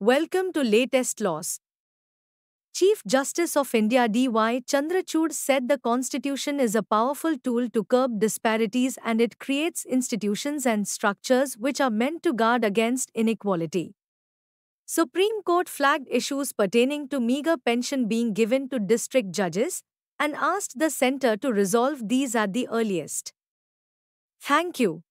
Welcome to Latest Laws. Chief Justice of India D.Y. Chandrachud said the Constitution is a powerful tool to curb disparities and it creates institutions and structures which are meant to guard against inequality. Supreme Court flagged issues pertaining to meagre pension being given to district judges and asked the centre to resolve these at the earliest. Thank you.